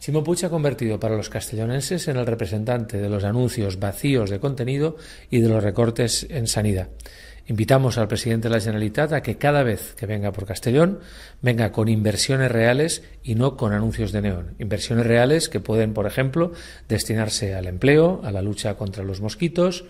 Simón ha convertido para los castellonenses en el representante de los anuncios vacíos de contenido y de los recortes en sanidad. Invitamos al presidente de la Generalitat a que cada vez que venga por Castellón venga con inversiones reales y no con anuncios de neón. Inversiones reales que pueden, por ejemplo, destinarse al empleo, a la lucha contra los mosquitos.